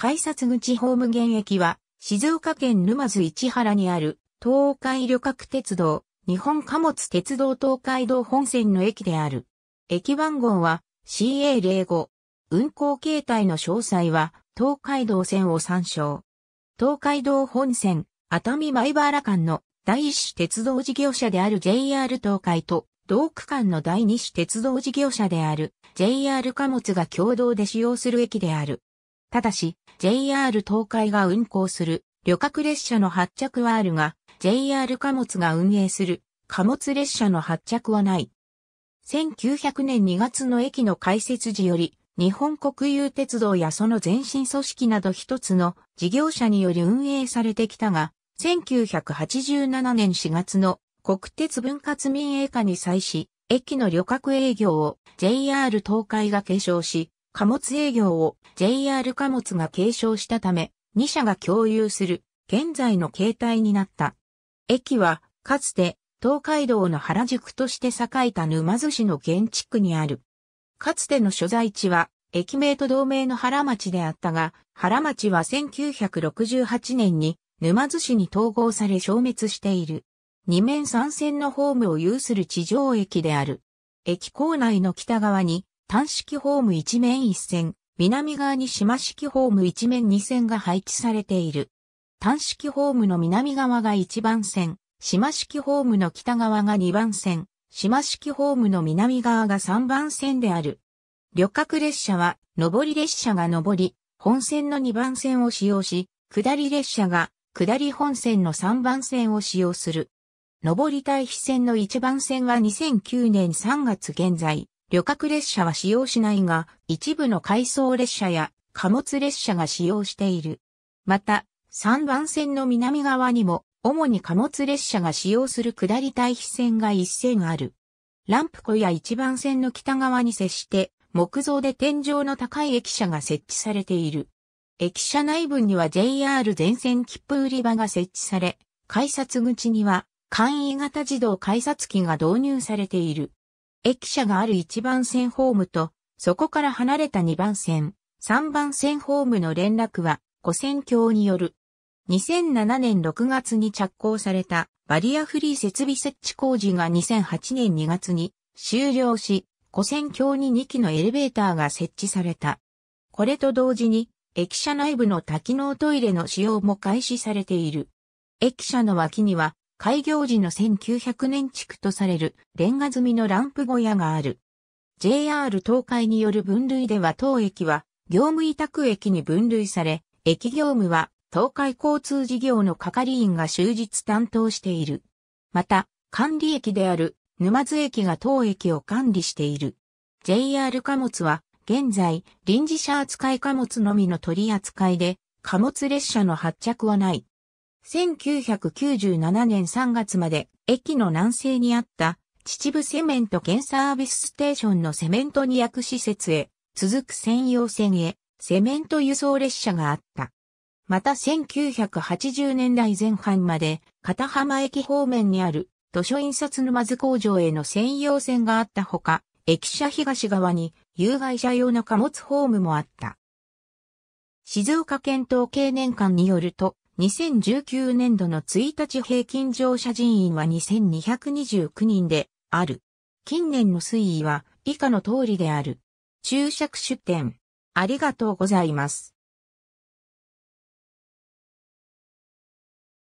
改札口ホーム現役は、静岡県沼津市原にある、東海旅客鉄道、日本貨物鉄道東海道本線の駅である。駅番号は CA05。運行形態の詳細は、東海道線を参照。東海道本線、熱海前原間の第一種鉄道事業者である JR 東海と、同区間の第二種鉄道事業者である JR 貨物が共同で使用する駅である。ただし、JR 東海が運行する旅客列車の発着はあるが、JR 貨物が運営する貨物列車の発着はない。1900年2月の駅の開設時より、日本国有鉄道やその前身組織など一つの事業者により運営されてきたが、1987年4月の国鉄分割民営化に際し、駅の旅客営業を JR 東海が継承し、貨物営業を JR 貨物が継承したため、2社が共有する現在の形態になった。駅は、かつて東海道の原宿として栄えた沼津市の現地区にある。かつての所在地は、駅名と同名の原町であったが、原町は1968年に沼津市に統合され消滅している。二面三線のホームを有する地上駅である。駅構内の北側に短式ホーム一面一線、南側に島式ホーム一面二線が配置されている。短式ホームの南側が一番線、島式ホームの北側が二番線、島式ホームの南側が三番線である。旅客列車は、上り列車が上り、本線の二番線を使用し、下り列車が、下り本線の三番線を使用する。上り対比線の一番線は2009年3月現在、旅客列車は使用しないが、一部の回送列車や貨物列車が使用している。また、3番線の南側にも、主に貨物列車が使用する下り対比線が一線ある。ランプ湖や1番線の北側に接して、木造で天井の高い駅舎が設置されている。駅舎内部には JR 全線切符売り場が設置され、改札口には簡易型自動改札機が導入されている。駅舎がある1番線ホームと、そこから離れた2番線、3番線ホームの連絡は、古線橋による。2007年6月に着工されたバリアフリー設備設置工事が2008年2月に終了し、古線橋に2機のエレベーターが設置された。これと同時に、駅舎内部の多機能トイレの使用も開始されている。駅舎の脇には開業時の1900年区とされるレンガ積みのランプ小屋がある。JR 東海による分類では当駅は業務委託駅に分類され、駅業務は東海交通事業の係員が終日担当している。また、管理駅である沼津駅が当駅を管理している。JR 貨物は現在臨時車扱い貨物のみの取り扱いで貨物列車の発着はない。1997年3月まで駅の南西にあった秩父セメント県サービスステーションのセメント2役施設へ続く専用線へセメント輸送列車があった。また1980年代前半まで片浜駅方面にある図書印刷沼津工場への専用線があったほか、駅舎東側に有害者用の貨物ホームもあった。静岡県統計年間によると、2019年度の1日平均乗車人員は2229人である。近年の推移は以下の通りである。注釈出典。ありがとうございます。